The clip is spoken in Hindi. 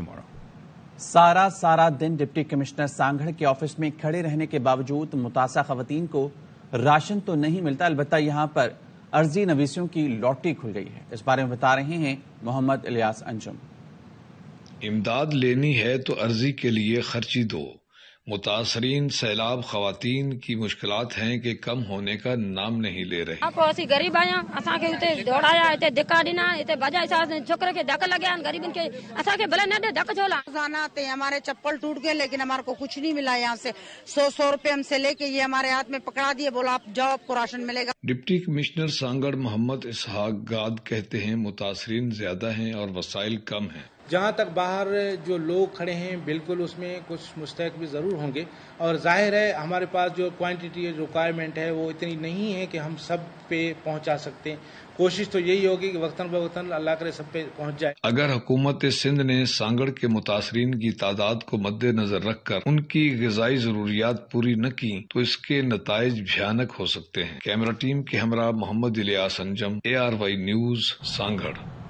tomorrow. सारा सारा दिन डिप्टी कमिश्नर सांगड़ के ऑफिस में खड़े रहने के बावजूद मुतासा खातन को राशन तो नहीं मिलता अलबत् यहां पर अर्जी नवीसियों की लॉटरी खुल गई है इस बारे में बता रहे हैं मोहम्मद इलियास अंजुम इमदाद लेनी है तो अर्जी के लिए खर्ची दो मुतासरीन सैलाब खातन की मुश्किल हैं कि कम होने का नाम नहीं ले रहे आप असी गरीब आया असा के उते दौड़ाया इते धिका दिना इते बजाय सा छोकरे के धक लगे गरीब के असा के भले न दे धक छोला जाना थे हमारे चप्पल टूट गए लेकिन हमारे को कुछ नहीं मिला यहाँ से सौ सौ रुपए हमसे लेके ये हमारे हाथ में पकड़ा दिए बोला आप जाओ आपको राशन मिलेगा डिप्टी कमिश्नर सांगड़ मोहम्मद इसहाक गाद कहते हैं मुतासरीन ज्यादा हैं और वसाइल कम हैं जहाँ तक बाहर जो लोग खड़े हैं बिल्कुल उसमें कुछ मुस्तक भी ज़रूर होंगे और जाहिर है हमारे पास जो क्वांटिटी रिक्वायरमेंट है वो इतनी नहीं है कि हम सब पे पहुंचा सकते हैं कोशिश तो यही होगी कि वक्तन ब वक्तन अल्लाह करे सब पे पहुंच जाए अगर हुकूमत सिंध ने सांगड़ के मुतासरीन की तादाद को मद्देनजर रखकर उनकी गजाई जरूरियात पूरी न की तो इसके नतज भयानक हो सकते हैं कैमरा टीम के हमरा Mohammad Ilyas Anjum A R Y news Sanghar